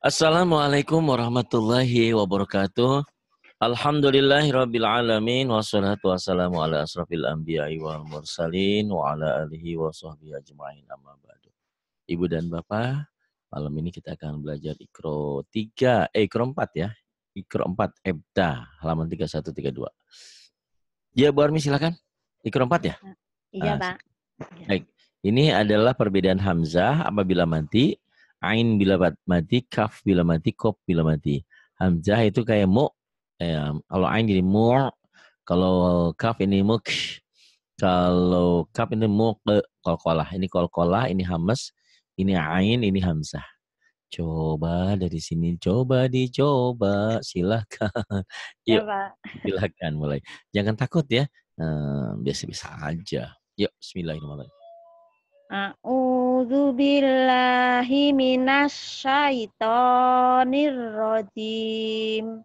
Assalamualaikum warahmatullahi wabarakatuh. Alhamdulillahirabbil alamin wassalatu wassalamu ala asrafil anbiya'i wal mursalin wa ala alihi washabbihi ajmain amma ba'du. Ibu dan Bapak, malam ini kita akan belajar Iqra 3 eh Iqra 4 ya. Iqra 4 Ebda halaman 3132. Ya Bu Armi silakan. Iqra 4 ya? Iya, Pak. Baik. Ini adalah perbedaan hamzah apabila mati Ain bila mati, kaf bila mati, kop bila mati. Hamzah itu kayak mu. Ya, kalau ain jadi mu. Kalau kaf ini muk. Kalau kaf ini mu kolkolah. Ini kolkolah, ini hamas. Ini ain, ini hamzah. Coba dari sini, coba dicoba, silakan. Yuk, ya, silakan mulai. Jangan takut ya, eh, biasa-biasa aja. Yuk, Bismillahirrahmanirrahim. Uh, A'udzu billahi minasyaitonir rajim.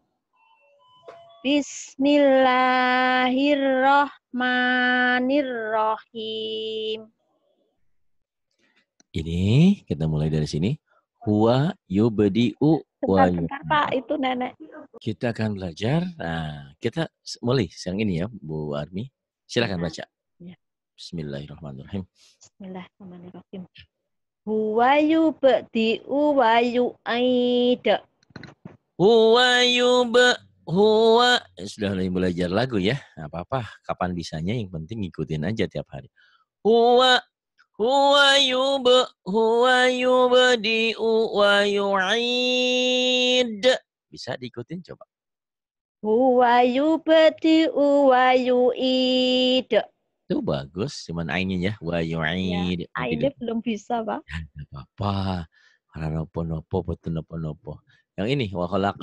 Bismillahirrahmanirrahim. Ini kita mulai dari sini. Huwa yubdi'u wa Pak, itu nenek. Kita akan belajar. Nah, kita mulai siang ini ya, Bu Armi. Silakan ya. baca. Ya. Bismillahirrahmanirrahim. Bismillahirrahmanirrahim. Huwayu bakti wa aida. Huwayu be huwa eh, sudah mulai belajar lagu ya. apa-apa, kapan bisanya yang penting ngikutin aja tiap hari. Huwa huwa yub huwa yubdi'u wa yu'id. Bisa diikutin coba. Huwa di wa yu'id. Itu bagus, cuman ainnya ya. Wa yu'id. Iya, ya, belum bisa, Pak. Enggak ya, apa-apa. Karena nopo-nopo, betul nopo-nopo. Yang ini, wa kholak.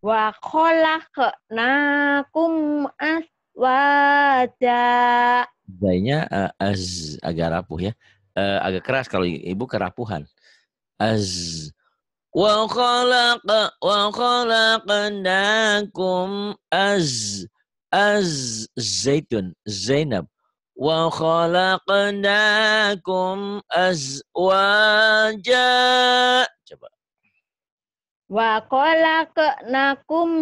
Wa as aswada. Zainya uh, eh, az, agak rapuh ya. Uh, agak keras kalau ibu kerapuhan. Az. Wa khalaqa wa khalaqnakum az az-zaitun, Zainab. Wa khalaqnakum azwaja. Coba. Wa khalaqnakum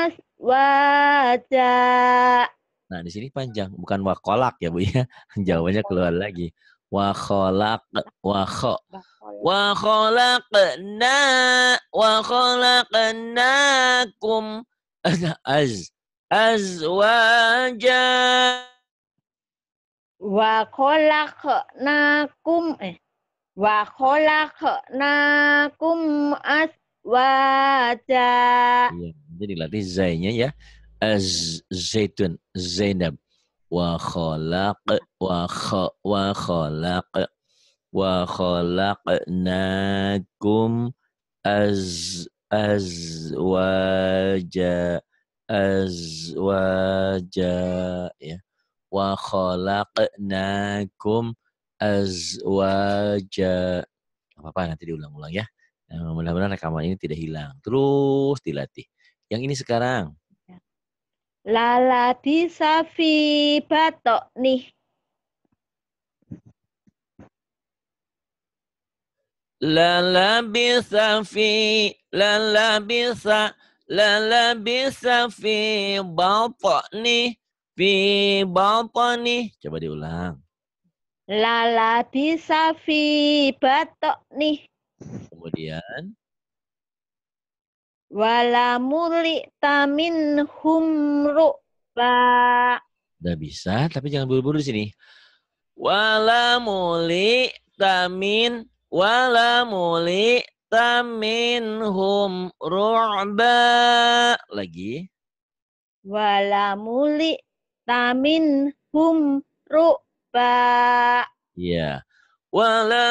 azwaja. Nah, di sini panjang, bukan wa kolak ya, Bu ya. Jawabannya keluar lagi. Wa khalaq wa kho. Wa khalaqna wa khalaqnakum az azwaja wa khalaqnakum eh wa khalaqnakum azwaja jadi iya, latih zainya ya az zaitun zainab wa khalaq wa kha, wa khalaq wa khalaqnakum az azwaja azwaja ya wa khalaqnakum azwaja apa-apa nanti diulang-ulang ya. Nah, mudah-mudahan rekaman ini tidak hilang. Terus dilatih. Yang ini sekarang. Ya. Lala safi batok nih. Lala bisa fi, lala bisa Lalabisa fi nih, fi nih. Coba diulang. Lalabisa fi nih. Kemudian. wala muli tamin humru pak. Udah bisa, tapi jangan buru-buru di sini. muli tamin wala muli Tamin minhum ru'ba. Lagi. muli tamin hum ru'ba. Iya.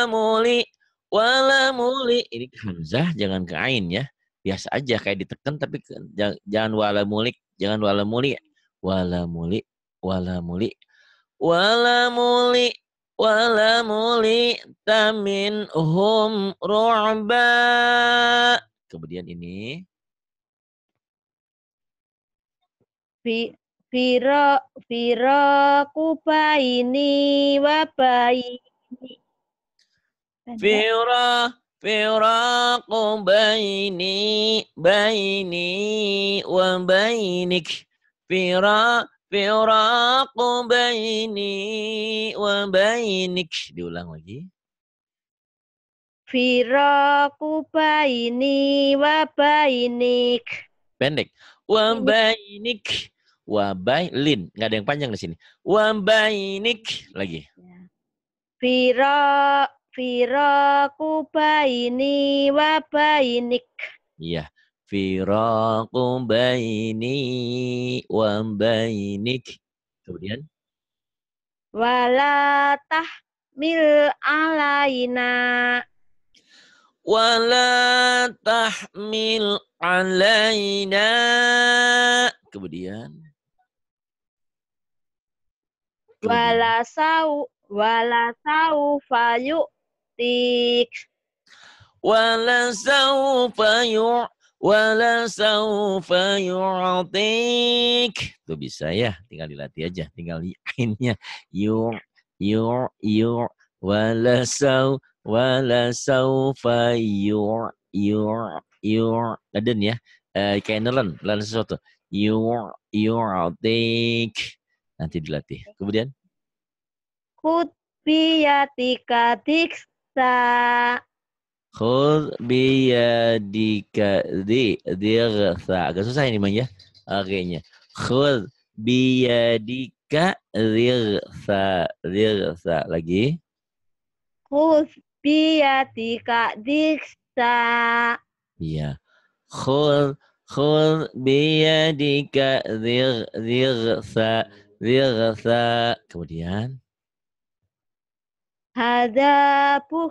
muli Wala muli Ini hamzah, jangan ke ain ya. Biasa aja kayak ditekan tapi jangan, wala jangan wala Wala jangan Wala muli Wala muli Walamuli tamin hum ru'ba. Kemudian ini. Fi Firo, firo kubaini wabaini. Firo, firo kubaini, baini wabaini. fira. Firaku baini wa bainik. Diulang lagi. Firaku baini wa bainik. Pendek. Wa bainik. Wa bailin. Nggak ada yang panjang di sini. Wa bainik. Lagi. Ya. Fira, firaku baini wa bainik. Iya. Firaku baini wa bainik. Kemudian. Wala tahmil alaina. Wala tahmil alaina. Kemudian. Wala sau wala saufa tik Wala sau yu'tik saufa yu'atik. Itu bisa ya, tinggal dilatih aja, tinggal ainnya yu wala sau wala saufa yu yu yu laden ya. Eh, kayak nelen, nelen sesuatu. Yu yu'atik. Nanti dilatih. Kemudian Kut tiksa Khud biyadika di dirsa. Agak susah ini man ya. Akhirnya. Khud biyadika dirsa. Dirsa. Lagi. Khud biyadika dirsa. Iya. Khud khud biyadika dir dirsa. Dirsa. Kemudian. Hada puh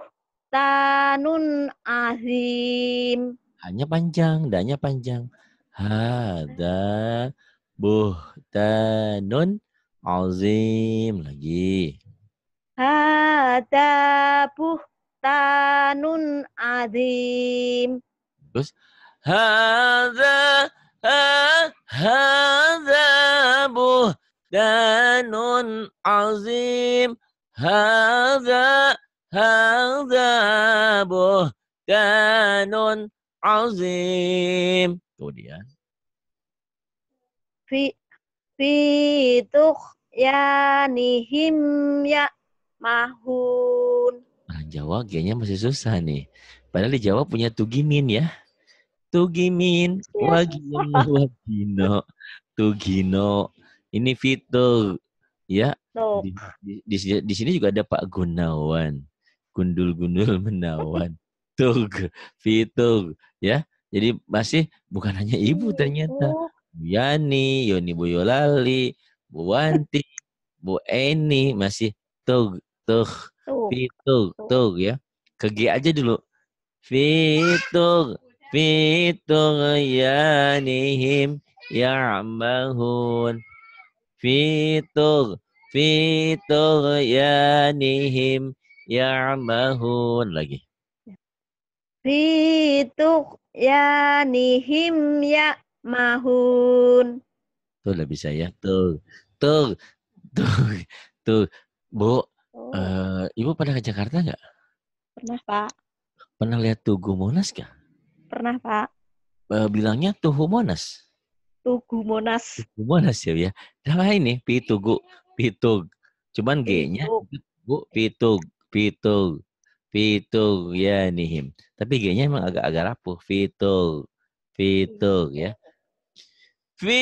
Bustanun azim. Hanya panjang, danya panjang. Hada buhtanun azim. Lagi. Hada buhtanun azim. Terus. Hada hada buhtanun azim. Hada Hadza buhtanun azim. dia. Fi fi tuh ya mahun. Nah, Jawa gianya masih susah nih. Padahal di Jawa punya tugimin ya. Tugimin, iya. wagino, wagino, tugino. Ini fitur ya. Di, di, di, di sini juga ada Pak Gunawan gundul-gundul menawan. Tug, fitug, ya. Jadi masih bukan hanya iya, ibu ternyata. Yani, Yoni Boyolali, Bu Wanti, Bu Eni masih tug, tug, fitug, tug ya. Kegi aja dulu. Fitug, fitug yanihim ya'mahun. Fitug, fitug yanihim mahun ya lagi. Fituk ya nihim ya mahun. Tuh lah bisa ya. Tuh. Tuh. Tuh. Tuh. Bu, oh. uh, Ibu pernah ke Jakarta nggak? Pernah, Pak. Pernah lihat Tugu Monas nggak? Pernah, Pak. Uh, bilangnya Tugu Monas. Tugu Monas. Tugu Monas ya, ya. Nama ini pitugu Pitug. Cuman G-nya Bu Pitug fitul fitul ya nihim. Tapi g emang agak-agak rapuh. Fitul fitul iya. ya. Fi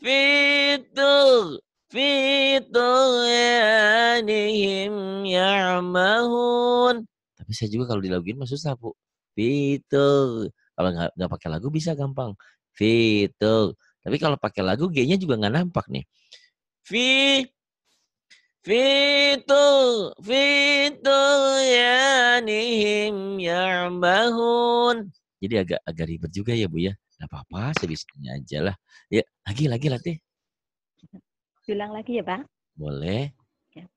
fitul fitul ya nihim ya'mahun. Tapi saya juga kalau dilaguin mah susah, Bu. Fitul. Kalau nggak nggak pakai lagu bisa gampang. Fitul. Tapi kalau pakai lagu g juga nggak nampak nih. Fi Fitu, fitu yanihim ya'bahun. Jadi agak agak ribet juga ya Bu ya. Gak apa-apa, sebisanya aja lah. Ya, lagi, lagi latih. Ulang lagi ya Pak? Boleh. Ya.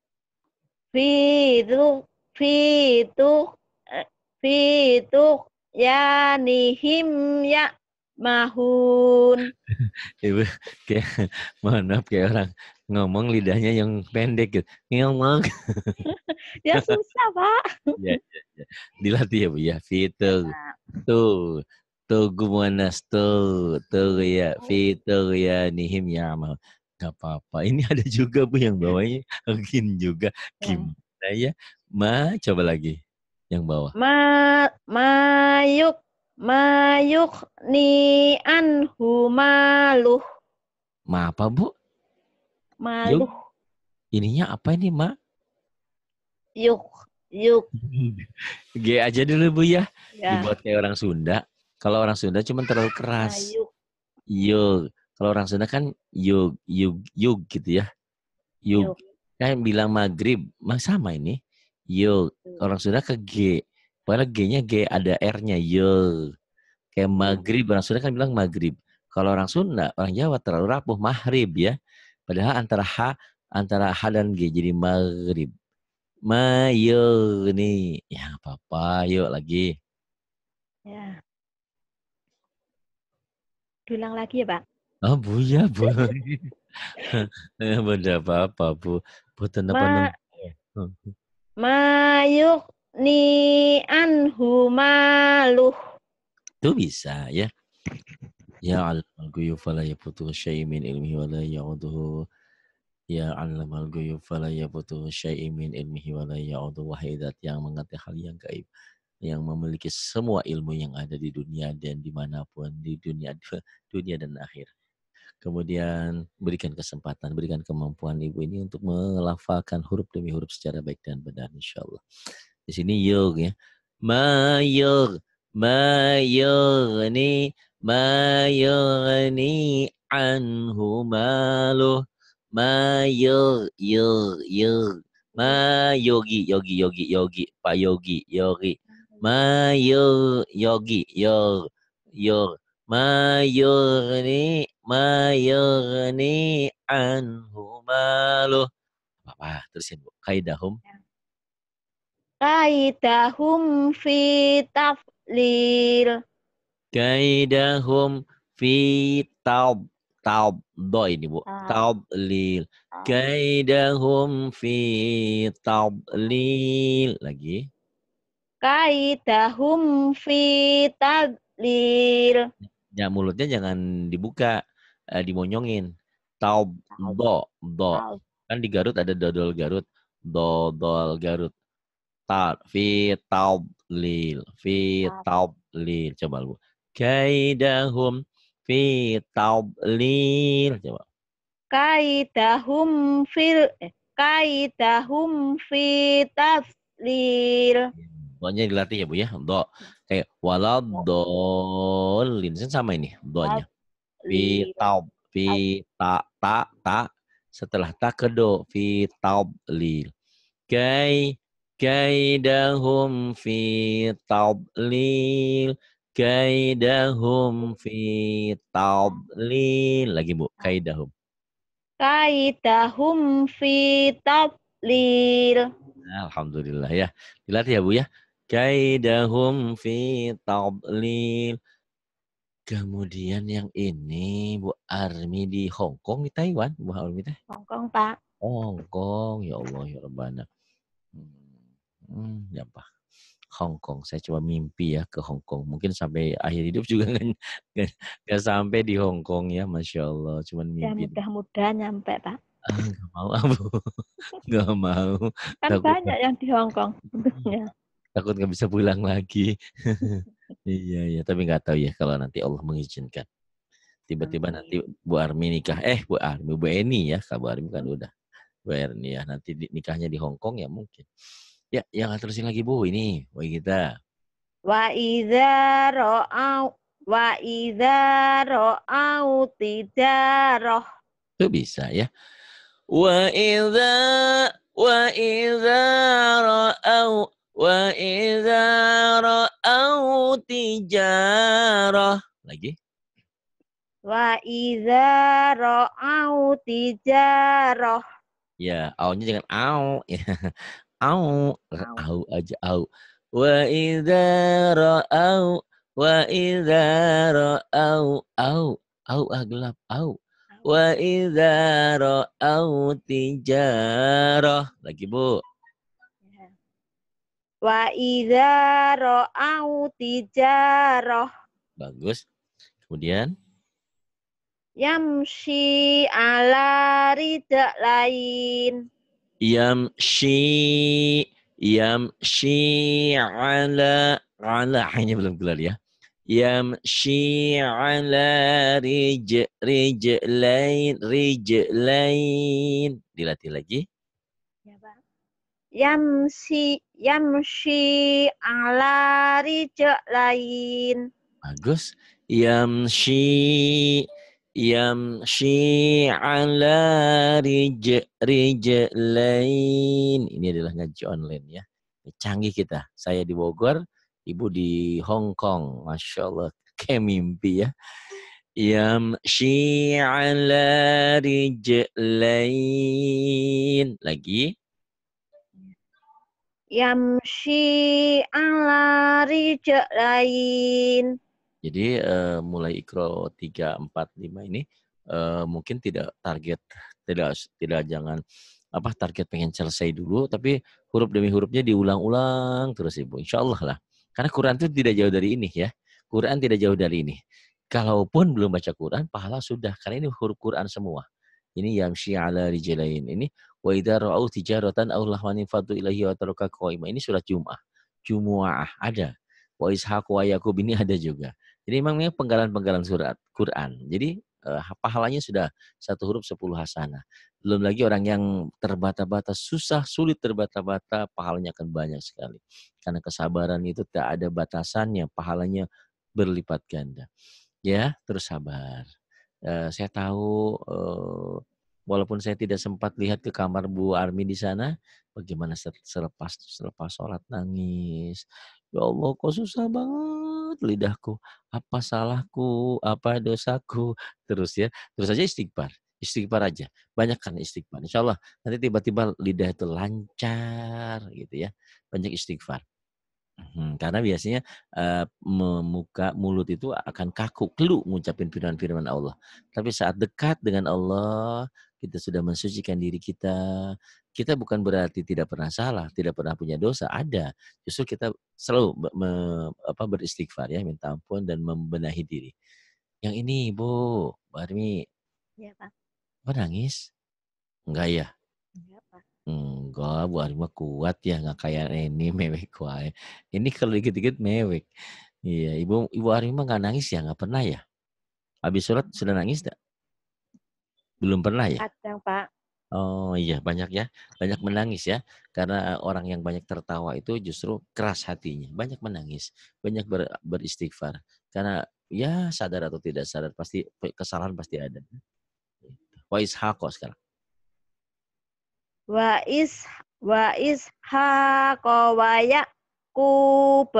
Fitu, fitu, eh, fitu yanihim ya mahun. Ibu, kayak, mohon maaf kayak orang ngomong lidahnya yang pendek gitu. Ngomong. ya susah, Pak. ya, ya, ya. Dilatih ya, Bu ya. Fitur. Iya. Tuh. Tugmanas tuh. Tuh ya. Oh. Fitur ya. Nihim ya Gak apa-apa. Ini ada juga, Bu, yang bawahnya. Mungkin juga. Iya. Gimana ya? Ma, coba lagi. Yang bawah. Ma, mayuk. Mayuk ni anhu maluh. Ma apa, Bu? Malu. Yuk. Ininya apa ini, mak? Yuk. Yuk. G aja dulu, Bu ya. ya. Dibuat kayak orang Sunda. Kalau orang Sunda cuma terlalu keras. Nah, yuk. Yuk. Kalau orang Sunda kan yuk, yuk, yuk gitu ya. Yuk. yuk. Kan bilang maghrib. mak sama ini. Yuk. Orang Sunda ke G. Padahal G-nya G ada R-nya. Yuk. Kayak maghrib. Orang Sunda kan bilang maghrib. Kalau orang Sunda, orang Jawa terlalu rapuh. Mahrib ya. Padahal antara H antara H dan G jadi maghrib. nih Ya apa-apa, yuk lagi. Ya. Dulang lagi ya, Pak? Oh, Bu, ya, Bu. ya, benda apa-apa, Bu. Buatan Ma Mayuk ni anhu maluh. Itu bisa, ya. Ya al guyub fala yaputu syai'in min ilmihi wala ya'uduhu Ya al guyub fala yaputu syai'in min ilmihi wala ya'uduhu. Wahai wahidat yang mengerti hal yang gaib yang memiliki semua ilmu yang ada di dunia dan dimanapun di dunia dunia dan akhir. Kemudian berikan kesempatan, berikan kemampuan ibu ini untuk melafalkan huruf demi huruf secara baik dan benar insya Allah. Di sini yog ya. Mayog, mayog ini ma yughni anhu malu. ma yug yug yug ma yogi yogi yogi yogi pak yogi yogi ma yug yogi yog yog ma yughni ma yughni anhu malu. apa, apa terusin bu kaidahum kaidahum fi taflil Kaidahum fi taub taub do ini bu ah. taub lil ah. kaidahum fi taub lil lagi kaidahum fi lil ya mulutnya jangan dibuka eh, dimonyongin taub do do kan di Garut ada dodol Garut dodol Garut ta fi taub lil fi ah. taub lil coba bu kaidahum fi tablil Coba. Kaidahum fil eh, kaidahum fi tablil Doanya dilatih ya Bu ya. Do. Kayak waladolin. Kan sama ini doanya. Fi taub. Fi ta ta ta. Setelah ta ke do. Fi taublil. Kay. kaidahum fi Lil kaidahum fi lagi Bu kaidahum kaidahum fi Alhamdulillah ya dilatih ya Bu ya kaidahum fi kemudian yang ini Bu Armi di Hong Kong di Taiwan Bu army teh Hong Kong Pak Hong Kong ya Allah ya Rabbana hmm, hmm ya Pak Hong Kong. Saya coba mimpi ya ke Hong Kong. Mungkin sampai akhir hidup juga nggak sampai di Hong Kong ya, masya Allah. Cuman ya, mimpi. Ya mudah-mudahan nyampe pak. Ah, gak mau, Bu. gak mau. Kan Takut banyak yang di Hong Kong hmm. Takut nggak bisa pulang lagi. iya, iya. Tapi nggak tahu ya kalau nanti Allah mengizinkan. Tiba-tiba nanti Bu Armi nikah. Eh, Bu Armi, Bu Eni ya. Kak Bu Armi kan hmm. udah. Bu Eni ya. Nanti nikahnya di Hong Kong ya mungkin. Ya, yang terusin lagi Bu ini, Bu kita. Wa idza ra'au wa idza ra'au tijarah. Itu bisa ya. Wa idza wa idza ra'au wa idza ra'au tijarah. Lagi. Wa idza ra'au tijarah. Ya, aunya jangan au. Ya. au au aja au wa idza ra'au wa idza ra'au au au ah gelap au wa idza ra'au tijarah lagi Bu ya. wa idza ra'au tijarah bagus kemudian yamshi ala ridak lain Yamshi yamshi ala ala hanya ah, belum kelar ya. Yamshi ala rij rij lain. Dilatih lagi. Ya, Pak. Yamshi yamshi ala lain. Bagus. Yamshi Yamshi ala rij, rijlain. Ini adalah ngaji online ya. canggih kita. Saya di Bogor, Ibu di Hong Kong. Masya Allah, kayak mimpi ya. Yamshi ala rijlain. Lagi. Yamshi ala rijlain. Jadi eh, mulai ikro 3 4 5 ini eh, mungkin tidak target tidak tidak jangan apa target pengen selesai dulu tapi huruf demi hurufnya diulang-ulang terus Ibu. Insya Allah lah. Karena Quran itu tidak jauh dari ini ya. Quran tidak jauh dari ini. Kalaupun belum baca Quran, pahala sudah. Karena ini huruf Quran semua. Ini yang ala rijalain. Ini wa idza ra'au tijaratan aw manifatu ilahi wa taraka Ini surat Jumat. Ah. ada. Wa ishaq wa Yakub ini ada juga. Jadi memang penggalan-penggalan surat Quran. Jadi eh, pahalanya sudah satu huruf sepuluh hasanah. Belum lagi orang yang terbata-bata, susah, sulit terbata-bata, pahalanya akan banyak sekali. Karena kesabaran itu tak ada batasannya, pahalanya berlipat ganda. Ya, terus sabar. Eh, saya tahu eh, walaupun saya tidak sempat lihat ke kamar Bu Armi di sana, bagaimana selepas selepas sholat nangis. Ya Allah, kok susah banget lidahku. Apa salahku? Apa dosaku? Terus ya, terus aja istighfar. Istighfar aja. Banyakkan istighfar. Insya Allah nanti tiba-tiba lidah itu lancar gitu ya. Banyak istighfar. Hmm, karena biasanya uh, memuka mulut itu akan kaku, kelu mengucapkan firman-firman Allah. Tapi saat dekat dengan Allah, kita sudah mensucikan diri kita. Kita bukan berarti tidak pernah salah, tidak pernah punya dosa, ada. Justru kita selalu me, apa, beristighfar ya, minta ampun dan membenahi diri. Yang ini, Bu, Barmi. Iya, Pak. Apa nangis? Enggak ya? Enggak, Bu Arima kuat ya, nggak kayak ini mewek kuat. Ini kalau dikit-dikit mewek. Iya, Ibu Ibu arima enggak nggak nangis ya, nggak pernah ya. Habis sholat sudah nangis tak? Belum pernah ya? Kadang, Pak. Oh iya, banyak ya. Banyak menangis ya. Karena eh, orang yang banyak tertawa itu justru keras hatinya. Banyak menangis, banyak ber, beristighfar. Karena ya sadar atau tidak sadar, pasti kesalahan pasti ada. Gitu. Wa ishaqo sekarang wa is wa ishaqa wa yaqub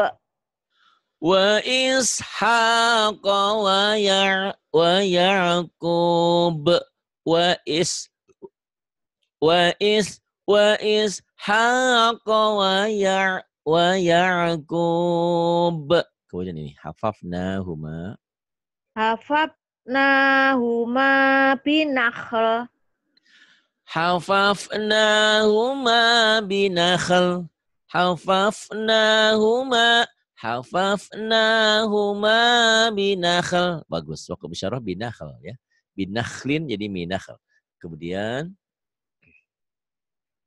wa ishaqa wa ya wa yaqub wa is wa is wa ishaqa wa ya wa yaqub kemudian ini hafafnahuma Nahuma binakhla Hafafnahuma binakhal. Hafafnahuma. Hafafnahuma binakhal. Bagus. Waktu bisyarah binakhal ya. Binakhlin jadi minakhal. Kemudian.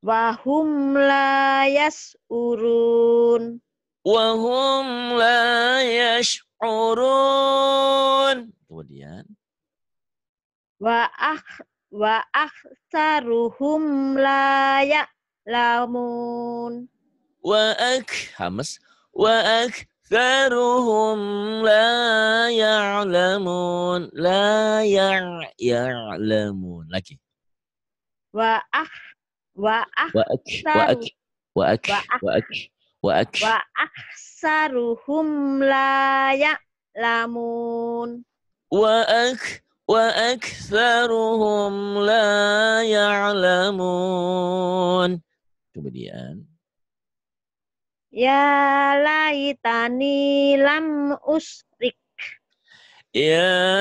Wahum la yas'urun. Wahum la yas'urun. Kemudian. Wa wa aksaruhum layak lamun wa ak hamas wa ak Faruhum la ya'lamun la ya'lamun lagi wa ak wa ak wa ak wa ak wa ak wa ak wa aksaruhum la ya'lamun wa ak وأكثرهم لا يعلمون kemudian Ya laitani lam usrik. Ya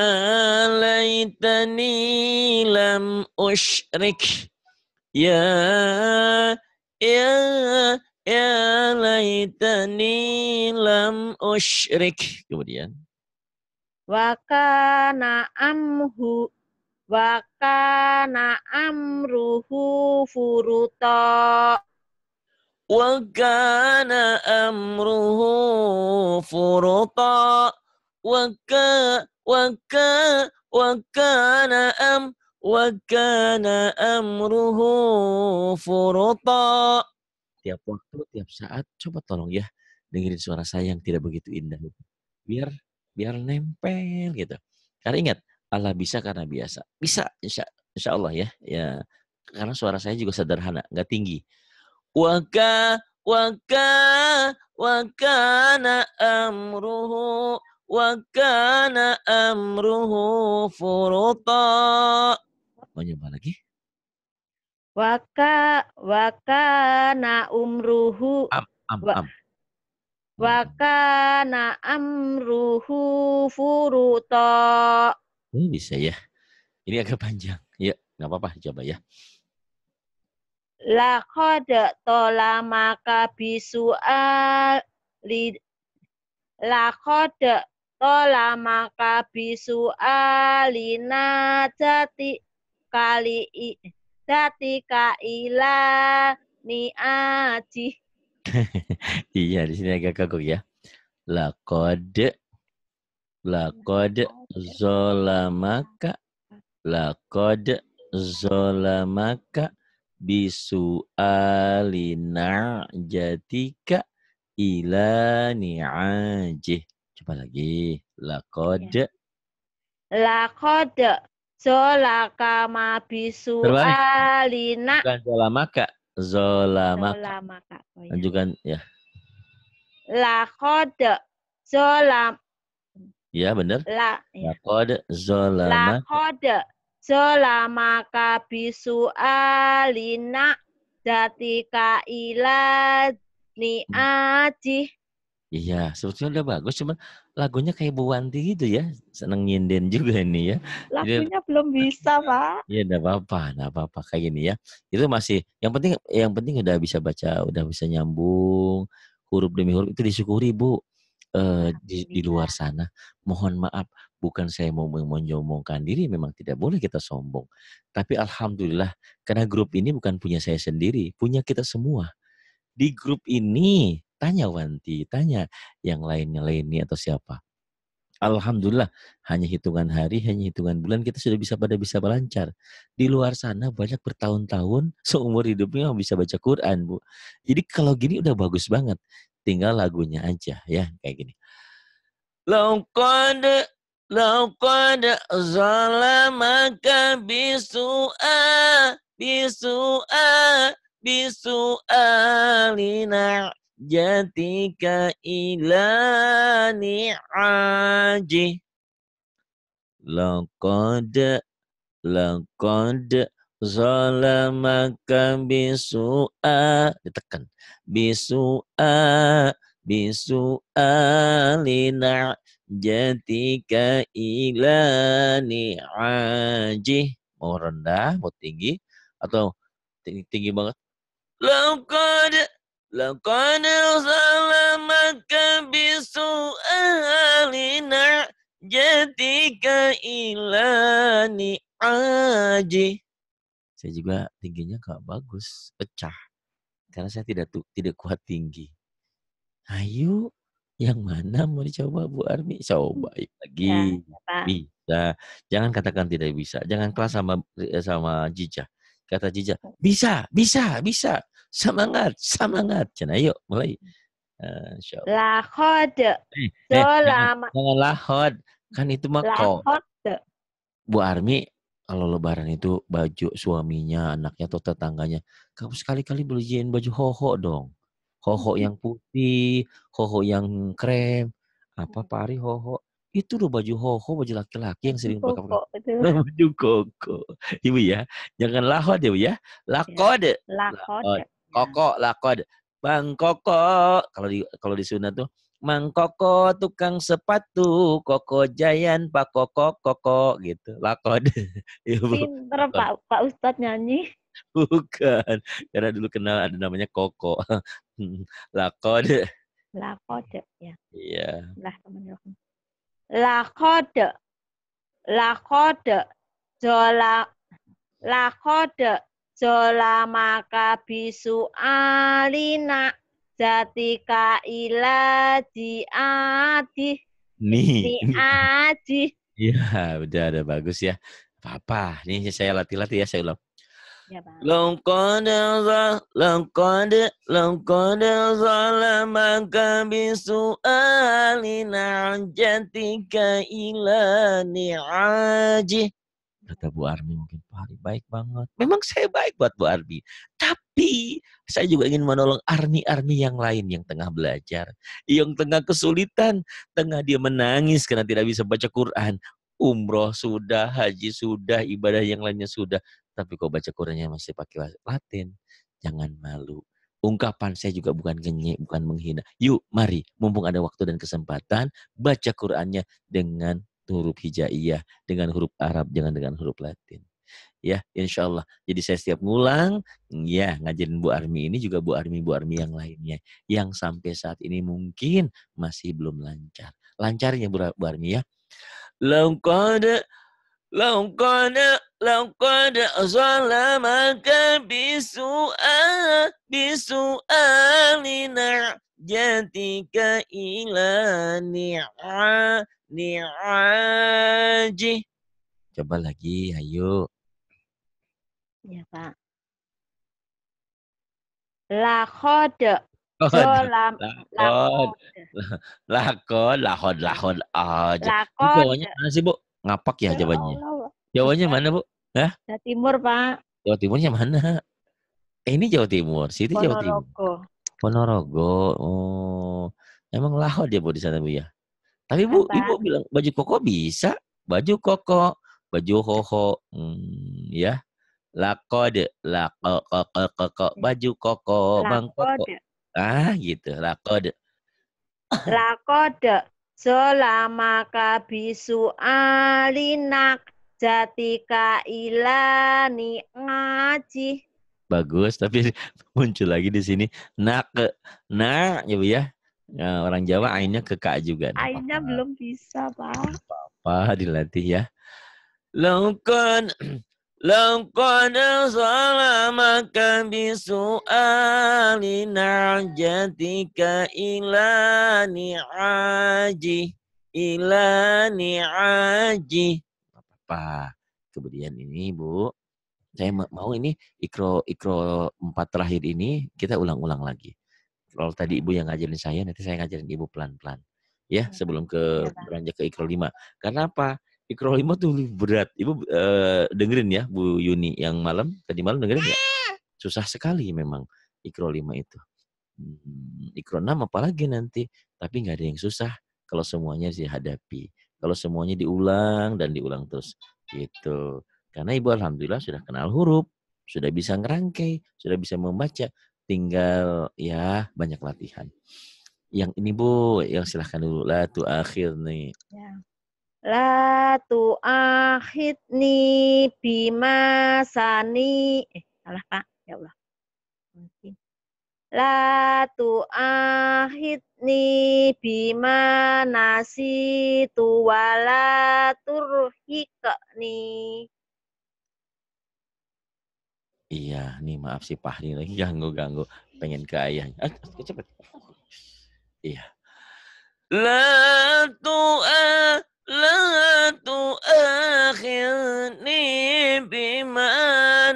laitani lam usrik. Ya ya ya laitani lam usrik. Kemudian Wakana amhu Wakana amruhu furuta Wakana amruhu furuta waka waka wakana am Wakana amruhu furuta tiap waktu tiap saat coba tolong ya dengerin suara saya yang tidak begitu indah biar biar nempel gitu. Karena ingat, Allah bisa karena biasa. Bisa, insya, insya Allah ya. ya. Karena suara saya juga sederhana, nggak tinggi. Waka, waka, wakana amruhu, wakana amruhu furuta. nyoba lagi. Waka, wakana umruhu. Am, am, am. Wakana amruhu furuto Hmm, bisa ya. Ini agak panjang. Ya, nggak apa-apa coba ya. tola maka bisu'al li maka bisual bisu'alina jati kali i jati kaila ni'ajih iya, di sini agak kagok ya. Lakod lakod zolamaka lakod zolamaka bisualina jatika ila ni'ajih. Coba lagi. Lakod. Ya. lakode zola kama ma bisualina. Bukan zolamaka. Zolama. Zolama kak. Oh, iya. ya. Lanjutkan ya. Lakod zolam. Ya benar. La, ya. Lakod zolama. Lakod zolama kabisu alina datika ila hmm. aji. Iya, sebetulnya udah bagus, cuman lagunya kayak Bu Wanti gitu ya. Seneng nyinden juga ini ya. Lagunya Jadi, belum bisa, iya, Pak. Iya, enggak apa-apa, enggak apa-apa kayak gini ya. Itu masih yang penting yang penting udah bisa baca, udah bisa nyambung huruf demi huruf itu disyukuri, Bu. Eh di, di luar sana. Mohon maaf, bukan saya mau menyombongkan diri, memang tidak boleh kita sombong. Tapi alhamdulillah, karena grup ini bukan punya saya sendiri, punya kita semua. Di grup ini Tanya Wanti, tanya yang lainnya lainnya atau siapa. Alhamdulillah, hanya hitungan hari, hanya hitungan bulan kita sudah bisa pada bisa lancar. Di luar sana banyak bertahun-tahun seumur hidupnya bisa baca Quran, Bu. Jadi kalau gini udah bagus banget. Tinggal lagunya aja ya kayak gini. Laqad laqad zalamaka bisu'a bisu'a bisu'a hajatika ila ni'aji laqad laqad zalamaka bisu'a ditekan bisu'a bisu'a lina jatika ila ni'aji mau rendah mau tinggi atau tinggi, tinggi banget laka Laqad salamaka bisu'alina jatika ilani aji. Saya juga tingginya gak bagus, pecah. Karena saya tidak tidak kuat tinggi. Ayo, yang mana mau dicoba Bu Armi? Coba iya, lagi. Ya, bisa. Jangan katakan tidak bisa. Jangan kelas sama eh, sama Jija. Kata Jija, iya. bisa, bisa, bisa semangat, semangat. Cina yuk mulai. Uh, lahod. Eh, eh, jangan, jangan lahod. Kan itu mah kok. Bu Armi, kalau lebaran itu baju suaminya, anaknya atau tetangganya, kamu sekali-kali beliin baju hoho dong. Hoho hmm. yang putih, hoho yang krem, apa hmm. pari hoho. Itu loh baju hoho, baju laki-laki yang sering pakai baju koko. Ibu ya, jangan lahod ya, Bu ya. Lakode. Ya, Lakode. Koko lakod. Bang Koko kalau di kalau di Sunda tuh Mang Koko tukang sepatu, Koko Jayan, Pak Koko, Koko gitu, lakod. Iya, Pinter Pak Pak ustad nyanyi. Bukan, karena dulu kenal ada namanya Koko, lakod. Lakod ya. Iya. Lah teman Lakod, lakod, jola, lakod, Zolamaka bisu alina jatika ila diadi. Nih. Diadi. Iya, udah ada bagus ya. Apa-apa. Ini saya latih-latih ya, saya ulang. Ya, iya, Longkonde longkonde longkonde zalamaka bisu'alina jatika ila ni'aji kata Bu Armi mungkin Pak Ari baik banget. Memang saya baik buat Bu Armi, tapi saya juga ingin menolong Arni-Arni yang lain yang tengah belajar, yang tengah kesulitan, tengah dia menangis karena tidak bisa baca Quran. Umroh sudah, haji sudah, ibadah yang lainnya sudah, tapi kok baca Qurannya masih pakai Latin. Jangan malu ungkapan saya juga bukan genyi, bukan menghina. Yuk, mari, mumpung ada waktu dan kesempatan, baca Qur'annya dengan huruf hijaiyah dengan huruf Arab jangan dengan huruf Latin ya insya Allah jadi saya setiap ngulang ya ngajarin Bu Armi ini juga Bu Armi Bu Armi yang lainnya yang sampai saat ini mungkin masih belum lancar lancarnya Bu, Armi ya lengkade lengkade لقد ظلمك بسؤال بسؤال نعجتك إلى نعاجه Coba lagi, ayo. Ya, Pak. Lakode. Lakhod. Lakhod. Lakhod, lakhod, lakhod aja. Lakod. Jawabannya mana sih, Bu? Ngapak ya, ya jawabannya. Jawabannya mana, Bu? Hah? Jawa Timur, Pak. Jawa Timurnya mana? Eh, ini Jawa Timur, situ Ponorogo. Jawa Timur. Ponorogo. Oh. Emang lahot dia Bu di sana Bu ya? Tapi Bu, Apa? Iya, Ibu bilang baju koko bisa, baju koko, baju hoho, hmm, ya. Lakode, lako, koko, koko, baju koko, bang koko. Ah, gitu, lakode. Lakode, selama kabisu alinak Jatika ilani ngaji. Bagus, tapi muncul lagi di sini nak ke na ya Bu ya. ya orang Jawa akhirnya ke kak juga. Akhirnya belum bisa, Pak. Apa, -apa dilatih ya. Lengkon Lengkon salamaka bisu'ali najatika ilani aji, Ilani aji apa, Kemudian ini Bu, saya mau ini ikro ikro empat terakhir ini kita ulang-ulang lagi. Kalau tadi Ibu yang ngajarin saya, nanti saya ngajarin Ibu pelan-pelan. Ya, iya, sebelum ke iya, beranjak ke ikro lima. Karena apa? Ikro lima tuh lebih berat. Ibu eh, dengerin ya Bu Yuni yang malam, tadi malam dengerin ya? Susah sekali memang ikro lima itu. Hmm, ikro enam apalagi nanti, tapi nggak ada yang susah kalau semuanya dihadapi kalau semuanya diulang dan diulang terus. Gitu. Karena ibu alhamdulillah sudah kenal huruf, sudah bisa ngerangkai, sudah bisa membaca, tinggal ya banyak latihan. Yang ini Bu, yang silahkan dulu lah tuh akhir nih. Ya. La tu akhidni bima sani. Eh, salah Pak. Ya Allah. Mungkin. La tu'ahidni bima nasi tuwala turhikni. Iya, nih maaf si Fahri lagi ganggu-ganggu. Pengen ke ayahnya. Ah, cepet. Iya. La tu'ah la tu'akhirni bima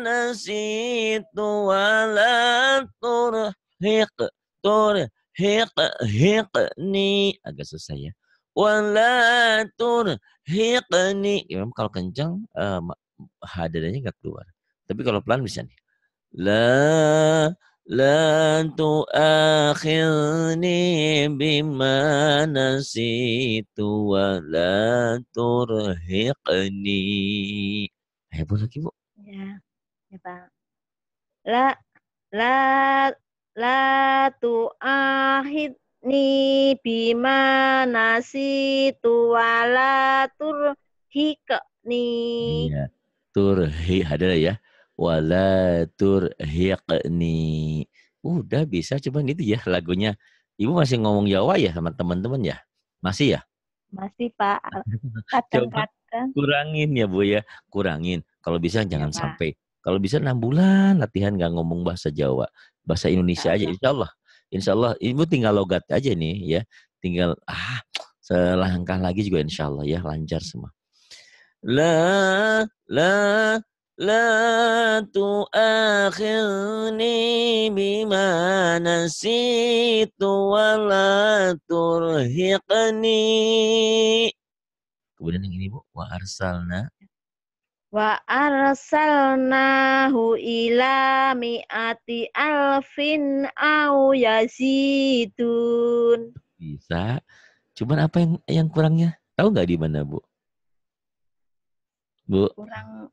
nasitu wa la turhikni hiq tur hiq hiq ni agak susah ya wala tur hiq ni ya, kalau kencang uh, eh, hadadanya nggak keluar tapi kalau pelan bisa nih la la tu akhirni bima nasitu wa la turhiqni ayo bu lagi bu ya ya pak la la La ni bima nasi nasitu tur la turhiqni. Iya. hi ada ya. wala tur hik ni. Udah bisa cuman gitu ya lagunya. Ibu masih ngomong Jawa ya sama teman-teman ya? Masih ya? Masih Pak. kadang Kurangin ya Bu ya. Kurangin. Kalau bisa iya, jangan ya, sampai. Kalau bisa enam bulan latihan nggak ngomong bahasa Jawa bahasa Indonesia aja insya Allah insya Allah ibu tinggal logat aja nih ya tinggal ah selangkah lagi juga insya Allah ya lancar semua la la la akhirni bima nasitu wa la turhiqni kemudian yang ini bu wa arsalna Wa arsalnahu ila mi'ati alfin au yazidun. Bisa. Cuman apa yang yang kurangnya? Tahu nggak di mana, Bu? Bu. Kurang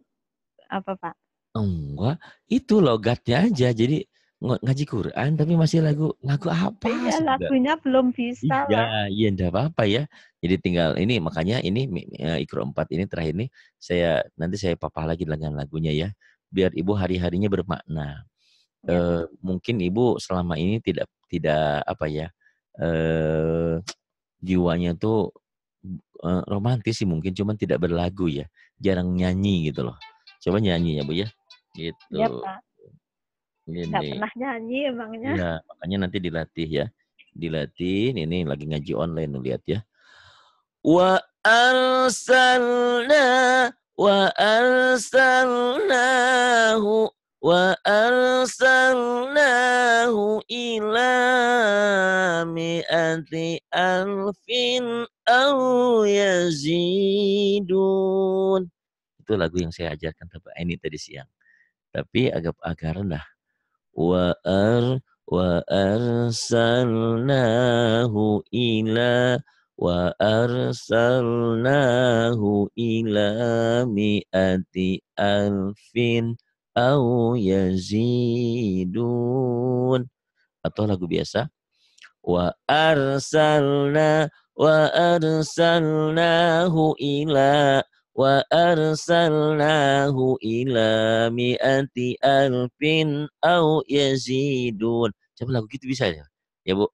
apa, Pak? Enggak, itu logatnya aja. Jadi ngaji Quran tapi masih lagu lagu apa? Iya, lagunya belum bisa. Iya, lah. iya enggak apa-apa ya. Jadi tinggal ini makanya ini uh, Ikro 4 ini terakhir ini saya nanti saya papah lagi dengan lagunya ya biar ibu hari-harinya bermakna. Ya. E, mungkin ibu selama ini tidak tidak apa ya e, jiwanya tuh e, romantis sih mungkin cuman tidak berlagu ya jarang nyanyi gitu loh coba nyanyi ya bu ya iya, gitu ya, Pak. Ini. Gak pernah nyanyi emangnya. Ya, makanya nanti dilatih ya. Dilatih, ini, ini lagi ngaji online lihat ya. Wa arsalna wa arsalnahu wa arsalnahu ila mi'ati alfin aw yazidun. Itu lagu yang saya ajarkan Bapak ini tadi siang. Tapi agak agak rendah وأر وأرسلناه إلى وأرسلناه إلى مئة ألف أو يزيدون atau lagu biasa wa arsalna wa arsalnahu ila وأرسلناه إلى مئة ألف أو يزيدون Siapa lagu gitu bisa ya? Ya Bu.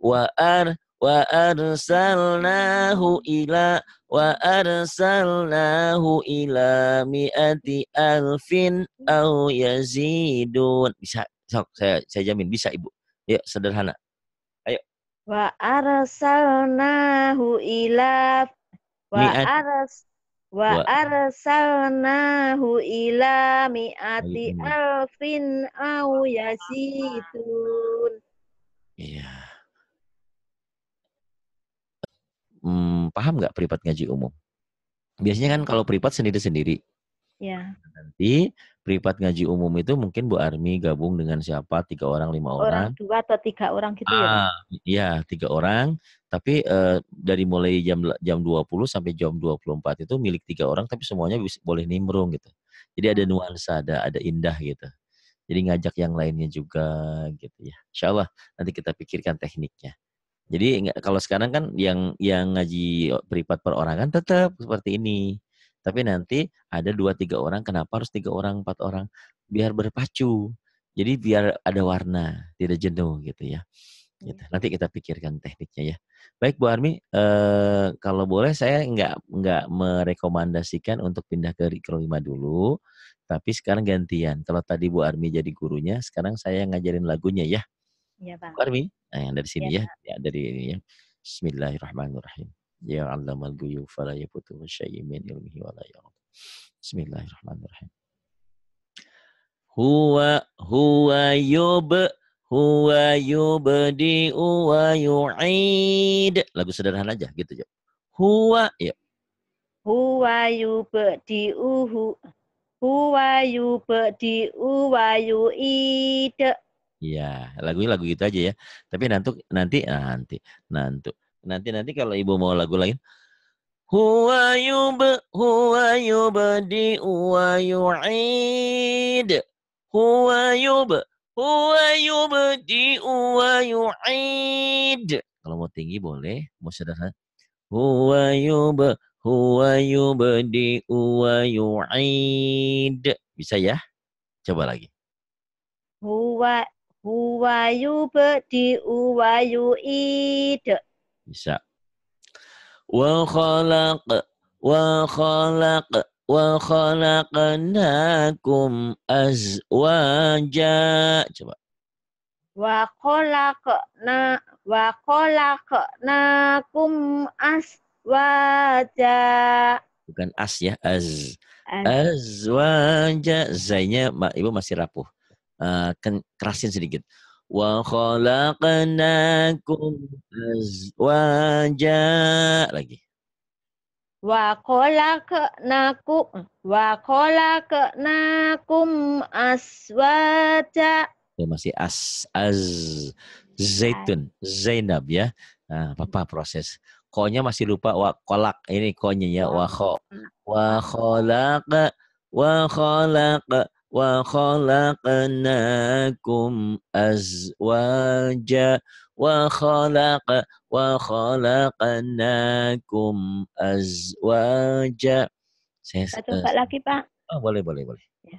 Wa ar wa arsalnahu ila wa arsalnahu ila mi'ati alfin au yazidun. Bisa, sok saya saya jamin bisa Ibu. Ya, sederhana. Ayo. Wa arsalnahu ila wa ars Wa, arsalnahu ila mi'ati alfin au yasitun Iya. Hmm, paham nggak privat ngaji umum? Biasanya kan kalau privat sendiri-sendiri. Ya. Nanti privat ngaji umum itu mungkin Bu Armi gabung dengan siapa? Tiga orang, lima orang. orang dua atau tiga orang gitu ya, ah, ya? Iya, tiga orang. Tapi eh, dari mulai jam jam 20 sampai jam 24 itu milik tiga orang, tapi semuanya bisa, boleh nimrung gitu. Jadi ada ah. nuansa, ada ada indah gitu. Jadi ngajak yang lainnya juga gitu ya. Insya Allah nanti kita pikirkan tekniknya. Jadi kalau sekarang kan yang yang ngaji privat perorangan tetap seperti ini tapi nanti ada dua tiga orang, kenapa harus tiga orang empat orang? Biar berpacu. Jadi biar ada warna, tidak jenuh gitu ya. Iya. Gitu. Nanti kita pikirkan tekniknya ya. Baik Bu Armi, eh, kalau boleh saya nggak nggak merekomendasikan untuk pindah ke Rikro 5 dulu, tapi sekarang gantian. Kalau tadi Bu Armi jadi gurunya, sekarang saya ngajarin lagunya ya. Iya, Pak. Bu Armi, nah, dari sini iya, ya, ya. ya dari ini ya. Bismillahirrahmanirrahim. Ya allamal buyu fala yafutu syai'in min ilmihi wa la ya'ud. Bismillahirrahmanirrahim. Huwa huwa yub huwa yubdi wa yu'id. Lagu sederhana aja gitu, aja. Huwa ya. Huwa yubdi uhu. Huwa yubdi wa yu'id. Ya, lagunya lagu gitu aja ya. Tapi nanti ah, nanti nanti nanti Nanti nanti kalau ibu mau lagu lain huwa yub huwa yubdi wa yu'id huwa yub huwa yubdi wa yu'id kalau mau tinggi boleh mau sederhana huwa yub huwa yubdi wa yu'id bisa ya coba lagi huwa huwa yubdi wa yu'id bisa. Wa khalaq wa khalaq wa khalaqnakum azwaja. Coba. Wa khalaqna wa khalaqnakum azwaja. Bukan as ya, az. Azwaja. Zainya Ibu masih rapuh. Uh, kerasin sedikit. وخلقناكم أزواجا lagi وخلقناكم وخلقناكم أزواجا ya masih as az zaitun zainab ya nah, papa proses konya masih lupa wa kolak ini konya ya wa kho wa kholak wa kholak وخلقناكم أزواجا وخلق وخلقناكم أزواجا Saya, Kita coba lagi Pak. Oh, boleh, boleh, boleh. Ya.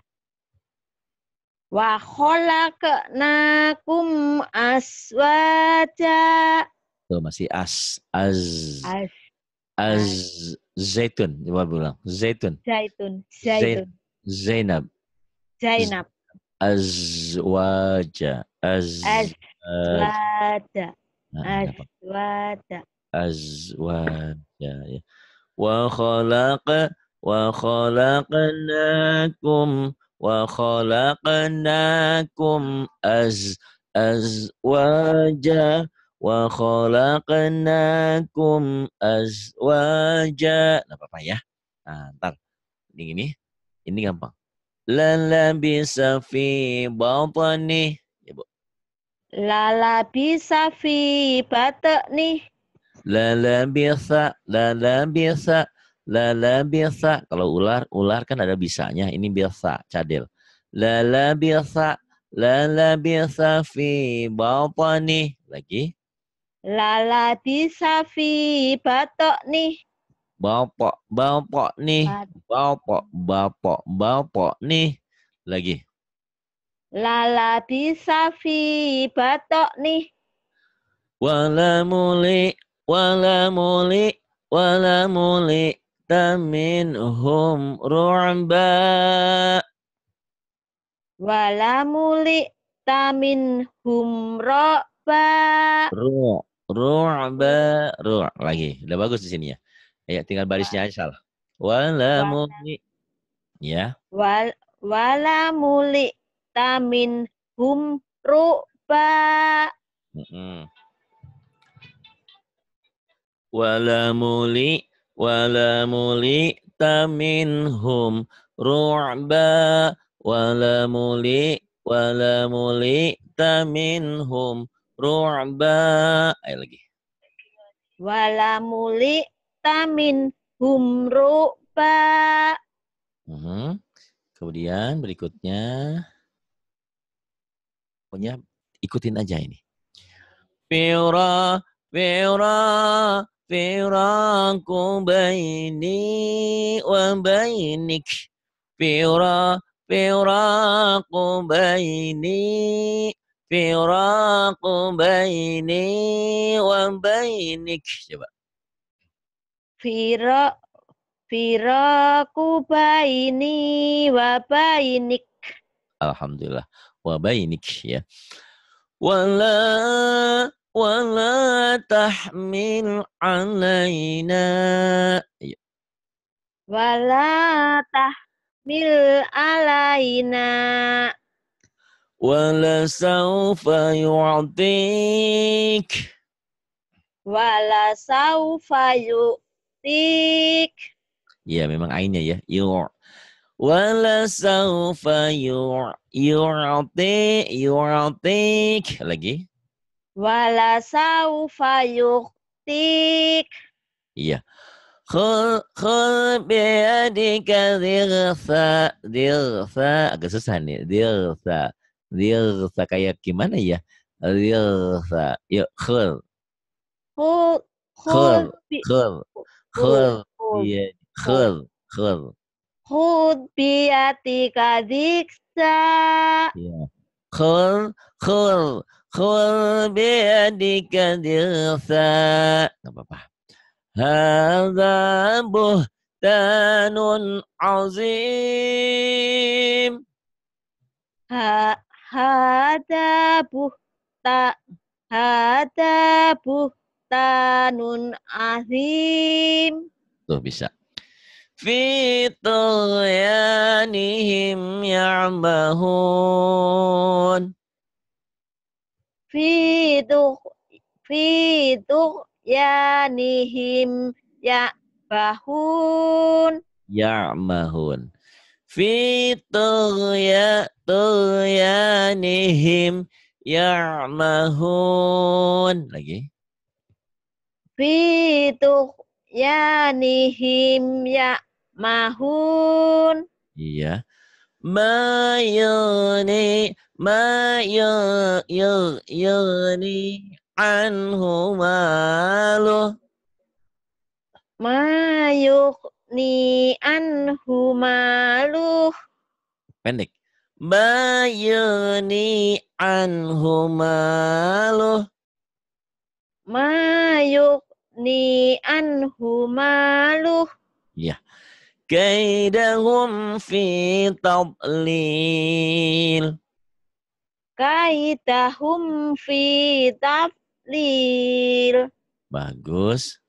Wa khalaqnakum aswaja. Tuh masih as az az, az. zaitun coba bilang zaitun. Zaitun. Zaitun. Zainab. Zainab. Azwaja. Az Azwaja. Ah, azwaja. Azwaja. Ya. Wa khalaqa wa khalaqnakum wa khalaqnakum az azwaja wa khalaqnakum azwaja. Enggak apa, apa ya? Nah, ntar. Ini gini. Ini gampang bisa fi nih? Ibu. Ya, bisa fi lala Lalabisa, lalabisa, lalabisa. Kalau ular, ular kan ada bisanya. Ini biasa, cadel. Lalabisa, bisa fi nih Lagi. bisa fi nih. Bapak, bapak nih. Bapak, bapak, bapak nih. Lagi. Lala bisa fi batok nih. Wala muli, wala muli, wala muli. hum ru'ba. Wala muli tamin ro'ba. Ru' ru'ba. Ru' lagi. Udah bagus di sini ya. Ya, tinggal barisnya aja salah. Wala muli. Ya. Wal wala muli tamin hum ruba. Mm -mm. Wala muli wala muli tamin hum ruba wala muli wala muli tamin hum ruba. Ayo lagi. Wala muli tamin hum ru'ba. Hmm. Kemudian berikutnya. Pokoknya ikutin aja ini. Fira, fira, ku baini wa bainik. Fira, ku baini ku baini wa bainik. Coba. Firo Firo kubaini wabainik. Alhamdulillah. wabainik ya. Wala wala tahmil alaina. Ya. Wala tahmil alaina. Wala saufa yu'atik. Wala saufa yu'atik cantik. Iya, memang ainnya ya. Your. Wala saufa your yu'ti tik Lagi. Wala saufa tik. Iya. Khul khul biadika dirfa dirfa agak susah nih dirfa dirfa kayak gimana ya dirfa yuk khul khul khul khul khul Iya. khul khul Khud biyatika diksa. Iya. khul khul Khud. Khud biyatika diksa. Gak apa-apa. Hada buhtanun azim. Ha, hada buhta. Hada buh Fitanun azim. Tuh bisa. Fi tuyanihim ya'mahun. yanihim tuh fi ya mahun ya ya Fi yanihim ya mahun Lagi. Fitu ya nihim ya mahun. Iya. Mayuni mayuni anhu malu Mayuk ni anhu malu Pendek. Mayuni anhu Ma Mayuk ni anhu maluh. Ya. Kaidahum fi tadlil. Kaidahum fi tadlil. Bagus.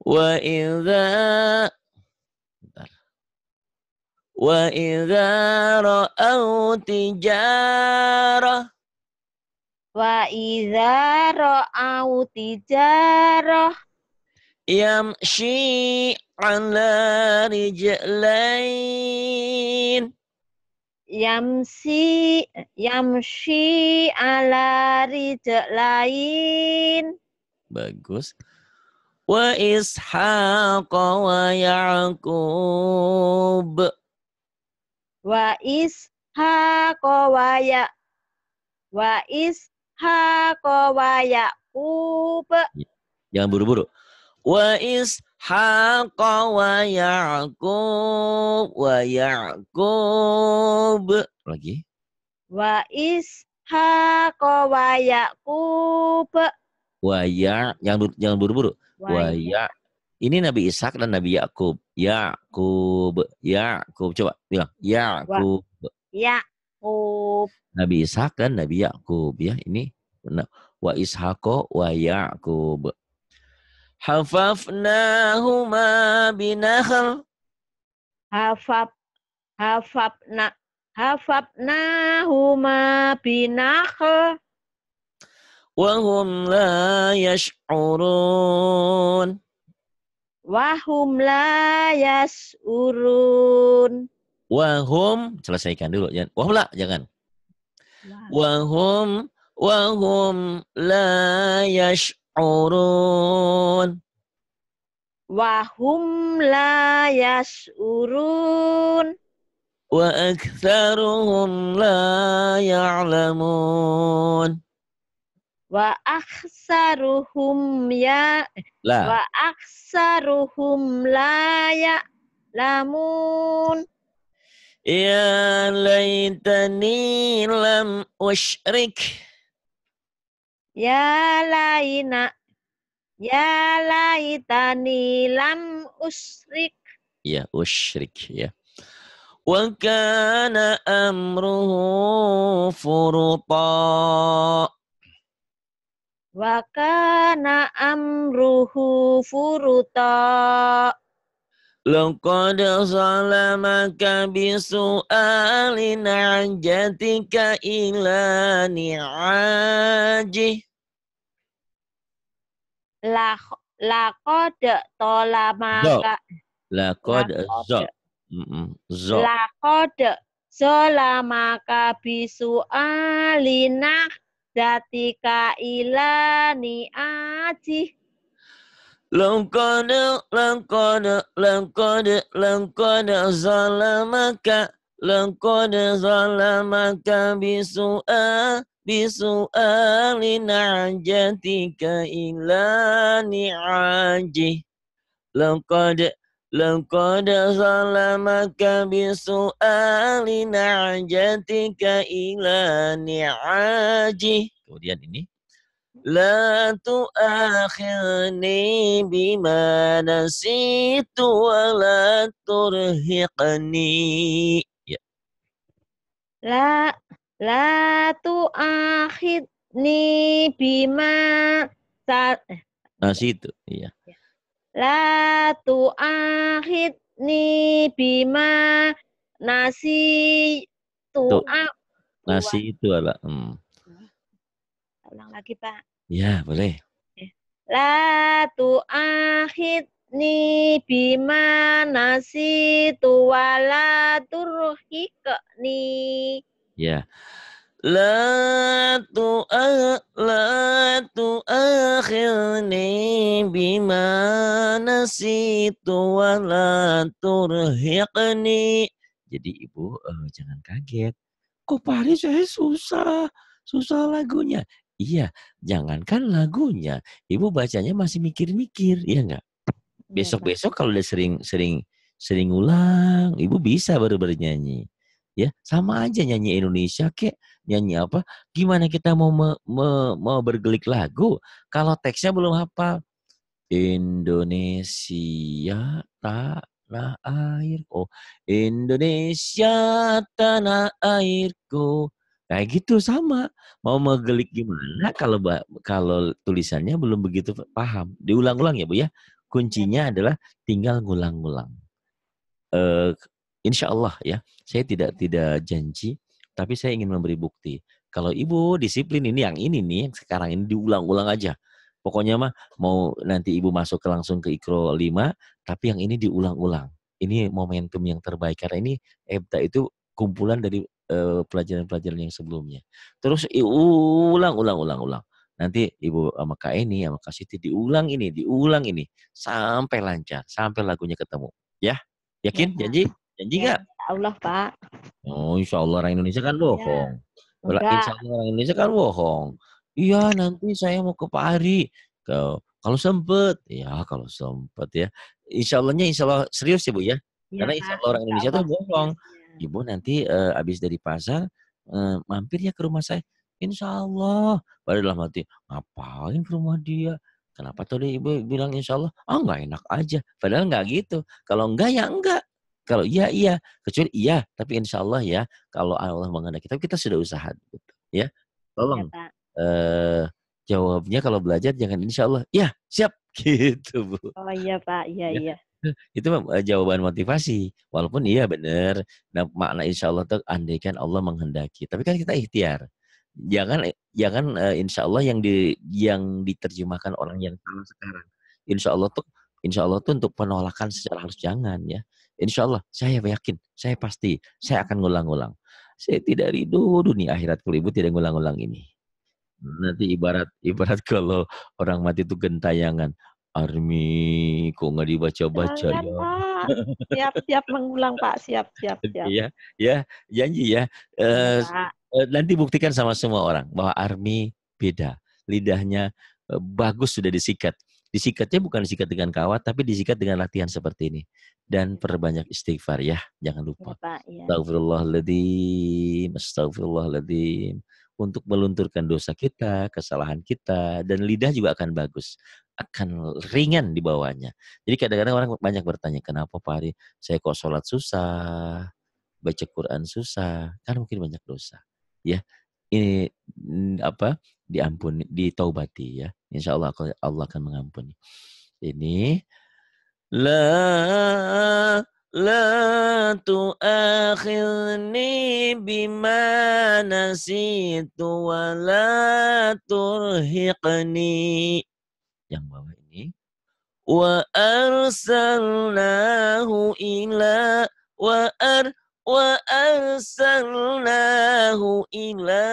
Wa idza Wa idza ra'au tijarah Wa idza ra'au tijarah yamshi 'ala rijlain yamsi yamshi 'ala rijlain Bagus. Wa ishaq wa ya'qub Wa ishaq wa ya Wa is ha ko wa ya kub. Jangan buru-buru. Wa is ko wa kub wa kub. Lagi. Wa ko wa kub. Wa ya jangan jangan buru-buru. Wa ya. ya. Ini Nabi Ishak dan Nabi Yakub. Yakub, Yakub. Coba bilang Yakub. Ya. Yakub. Nabi Ishak dan Nabi Yakub ya ini wa Ishaqo wa Yakub. Hafafnahuma binahal. Hafaf hafafna hafafnahuma binahal. Wahum la yash'urun. Wahum la yash'urun. Wahum, selesaikan dulu. Jangan, wahum lah, jangan. Wahum, wahum la yash'urun. Wahum la yash'urun. Wa aksaruhum la ya'lamun wa aksaruhum ya la. wa aksaruhum la ya lamun Ya laitani lam ushrik, Ya laina Ya laitani lam ushrik, Ya ushrik, ya Wa kana amruhu furta Wa kana amruhu furta Lokod salamak bisu alin ilani aji. Lakod salamak. Lakod zok. Lakod salamak bisu alinak datika ilani aji. Langkana, langkana, langkana, langkana zalamaka, langkana zalamaka bisu'a, bisu'a linajatika ila ni'ajih. Langkana, langkana zalamaka bisu'a tika ilani aji. Kemudian ini bima لا تؤاخذني بما نسيت ولا ترهقني لا لا tuakhidni bima sa eh. nah, situ iya ya. la tuakhidni bima nasi tua nasi itu ala hmm. ulang lagi pak Ya, boleh. La ni bima tu wala la ni. Ya. La tu la tu'akhidni bima nasitu wa la turhiqni. Jadi Ibu uh, jangan kaget. Kok Paris saya susah susah lagunya. Iya, jangankan lagunya, ibu bacanya masih mikir-mikir, ya enggak? Iya, Besok-besok kalau udah sering-sering sering ulang, ibu bisa baru bernyanyi. Ya, sama aja nyanyi Indonesia kek, nyanyi apa? Gimana kita mau me, me, mau bergelik lagu kalau teksnya belum apa? Indonesia tanah airku, Indonesia tanah airku, Kayak gitu sama mau megelik gimana kalau kalau tulisannya belum begitu paham. Diulang-ulang ya bu ya. Kuncinya iya. adalah tinggal ngulang-ngulang. Uh, eh, insya Allah ya. Saya tidak tidak janji, tapi saya ingin memberi bukti. Kalau ibu disiplin ini yang ini nih yang sekarang ini diulang-ulang aja. Pokoknya mah mau nanti ibu masuk ke langsung ke ikro 5, tapi yang ini diulang-ulang. Ini momentum yang terbaik karena ini ebta itu kumpulan dari Eh, pelajaran-pelajaran yang sebelumnya. Terus ulang, ulang, ulang, ulang. Nanti Ibu sama Kak ini, sama Kak Siti diulang ini, diulang ini. Sampai lancar, sampai lagunya ketemu. Ya? Yakin? Ya. Janji? Janji ya, gak? Insya Allah, Pak. Oh, insya Allah orang Indonesia kan ya, bohong. Ya. Insya Allah orang Indonesia kan bohong. Iya, nanti saya mau ke Pari. Kalau, kalau sempet. Ya, kalau sempet ya. Insya Allahnya insya Allah serius ya, Bu ya? ya Karena insya Allah orang Indonesia tuh bohong. Ibu nanti uh, habis dari pasar uh, mampir ya ke rumah saya. Insya Allah. Padahal dalam hati, ngapain ke rumah dia? Kenapa tadi ibu bilang insya Allah? Ah oh, nggak enak aja. Padahal nggak gitu. Kalau enggak ya enggak. Kalau iya iya. Kecuali iya. Tapi insya Allah ya. Kalau Allah menghendaki. kita, kita sudah usaha. Gitu. Ya. Tolong. Ya, uh, jawabnya kalau belajar jangan insya Allah. Ya siap. Gitu Bu. Oh iya Pak. Iya ya. iya. itu eh, jawaban motivasi. Walaupun iya benar, dan nah, makna insya Allah itu andaikan Allah menghendaki. Tapi kan kita ikhtiar. Jangan jangan uh, insya Allah yang di yang diterjemahkan orang yang salah sekarang. Insya Allah tuh insya Allah tuh untuk penolakan secara harus jangan ya. Insya Allah saya yakin, saya pasti, saya akan ngulang-ngulang. Saya tidak rindu dunia akhirat ibu tidak ngulang-ngulang ini. Nanti ibarat ibarat kalau orang mati itu gentayangan Army kok nggak dibaca-baca ya. Siap siap mengulang Pak, siap siap iya, siap. Iya, ya, janji ya. Uh, uh, nanti buktikan sama semua orang bahwa Army beda. Lidahnya uh, bagus sudah disikat. Disikatnya bukan disikat dengan kawat tapi disikat dengan latihan seperti ini. Dan perbanyak istighfar ya, jangan iya, lupa. Ya, Pak, ya. Astagfirullahaladzim, astagfirullahaladzim untuk melunturkan dosa kita, kesalahan kita, dan lidah juga akan bagus, akan ringan di bawahnya. Jadi kadang-kadang orang banyak bertanya, kenapa Pak Ari saya kok sholat susah, baca Quran susah, kan mungkin banyak dosa. Ya, ini apa diampuni, ditaubati ya. Insya Allah Allah akan mengampuni. Ini la la تؤاخذني بما نسيت ولا ترهقني yang bawah ini wa arsalnahu ila wa ar wa arsalnahu ila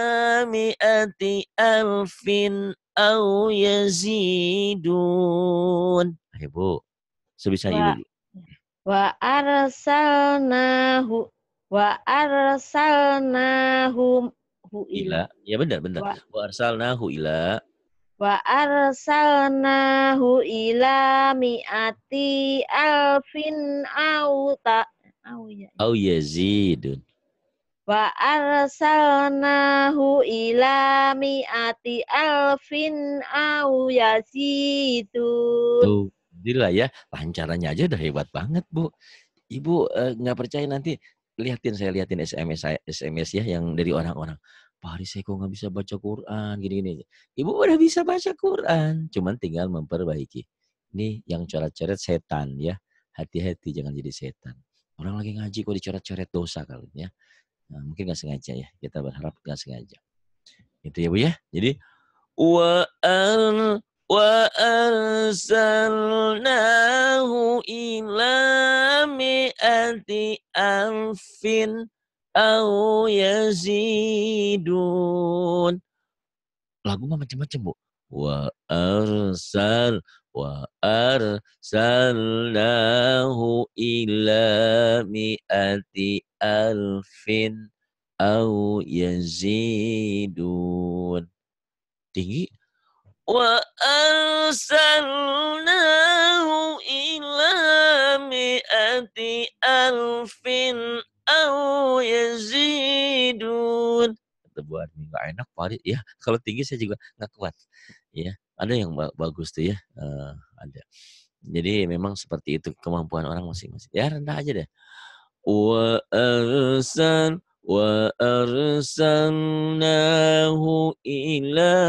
mi'ati alfin au yazidun. Ibu, sebisa Ibu wa arsalnahu wa arsalnahu hu ila. Ya benar benar. Wa, wa arsalnahu ila wa arsalnahu ila mi'ati alfin au ta au ya. Au yazidun. Wa arsalnahu ila mi'ati alfin au yazidun. Tuh. Alhamdulillah ya, lancarannya aja udah hebat banget Bu. Ibu eh, nggak eh, percaya nanti lihatin saya lihatin SMS saya, SMS ya yang dari orang-orang. Pak Haris saya kok nggak bisa baca Quran gini-gini. Ibu udah bisa baca Quran, cuman tinggal memperbaiki. Ini yang coret-coret setan ya. Hati-hati jangan jadi setan. Orang lagi ngaji kok dicoret-coret dosa kali ya. Nah, mungkin nggak sengaja ya. Kita berharap nggak sengaja. Itu ya Bu ya. Jadi wa وأرسلناه إلى مئة ألف أو يزيدون lagu mah macam-macam bu wa arsal wa arsalnahu ila mi'ati alfin au yazidun tinggi وأرسلناه إلى مئة ألف أو يزيدون kata Bu nggak enak Pak ya kalau tinggi saya juga nggak kuat ya ada yang bagus tuh ya uh, ada jadi memang seperti itu kemampuan orang masing-masing ya rendah aja deh wa arsan wa arsalnahu ila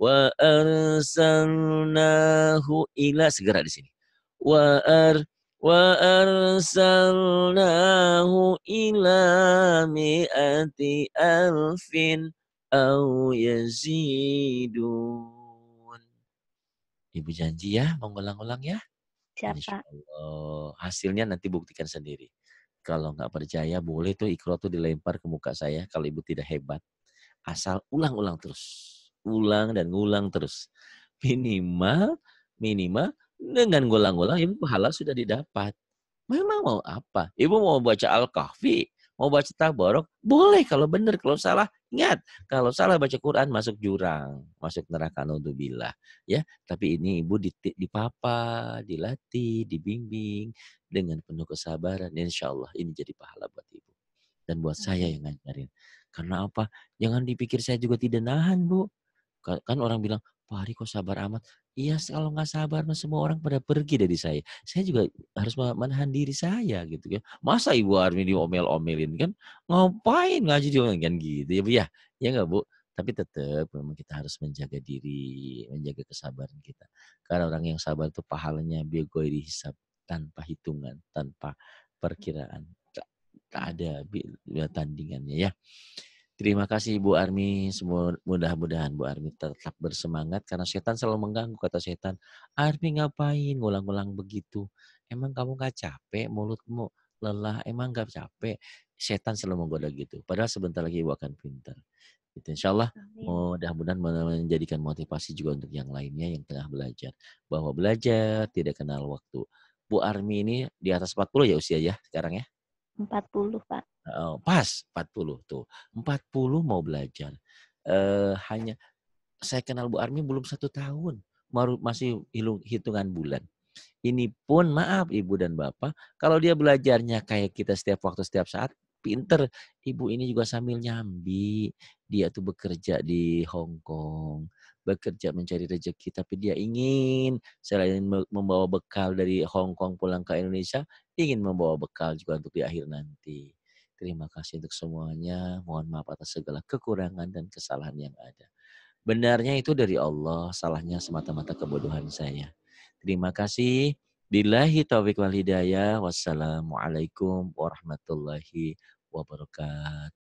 Wa arsalnahu ila segera di sini. Wa ar wa arsalnahu ila mi'ati alfin au yazidun. Ibu janji ya, mengulang-ulang ya. Siapa? Hasilnya nanti buktikan sendiri. Kalau nggak percaya, boleh tuh ikro tuh dilempar ke muka saya kalau ibu tidak hebat. Asal ulang-ulang terus ulang dan ngulang terus. Minimal, minimal dengan ngulang-ngulang ibu pahala sudah didapat. Memang mau apa? Ibu mau baca Al-Kahfi, mau baca Tabarok, boleh kalau benar, kalau salah ingat, kalau salah baca Quran masuk jurang, masuk neraka naudzubillah, ya. Tapi ini ibu dipapa, dilatih, dibimbing dengan penuh kesabaran, insya Allah ini jadi pahala buat ibu dan buat saya yang ngajarin. Karena apa? Jangan dipikir saya juga tidak nahan, Bu. Kan orang bilang, Pak Hari kok sabar amat. Iya kalau nggak sabar semua orang pada pergi dari saya. Saya juga harus menahan diri saya gitu kan. Masa Ibu Armi diomel-omelin kan? Ngapain ngaji diomelin kan gitu ya Bu ya? Ya nggak Bu? Tapi tetap memang kita harus menjaga diri, menjaga kesabaran kita. Karena orang yang sabar itu pahalanya biogoi dihisap tanpa hitungan, tanpa perkiraan. Tak, tak ada tandingannya ya. Terima kasih Bu Armi. Mudah-mudahan Bu Armi tetap bersemangat karena setan selalu mengganggu kata setan. Armi ngapain ngulang-ulang begitu? Emang kamu gak capek mulutmu lelah? Emang gak capek? Setan selalu menggoda gitu. Padahal sebentar lagi Ibu akan pintar. Gitu. Insya Allah mudah-mudahan menjadikan motivasi juga untuk yang lainnya yang tengah belajar. Bahwa belajar tidak kenal waktu. Bu Armi ini di atas 40 ya usia ya sekarang ya? 40, Pak. Oh, pas 40 tuh. 40 mau belajar. Uh, hanya saya kenal Bu Armi belum satu tahun, baru masih hitungan bulan. Ini pun maaf Ibu dan Bapak, kalau dia belajarnya kayak kita setiap waktu setiap saat, pinter. Ibu ini juga sambil nyambi, dia tuh bekerja di Hong Kong bekerja mencari rezeki tapi dia ingin selain membawa bekal dari Hong Kong pulang ke Indonesia ingin membawa bekal juga untuk di akhir nanti. Terima kasih untuk semuanya. Mohon maaf atas segala kekurangan dan kesalahan yang ada. Benarnya itu dari Allah, salahnya semata-mata kebodohan saya. Terima kasih. Billahi taufiq wal hidayah. Wassalamualaikum warahmatullahi wabarakatuh.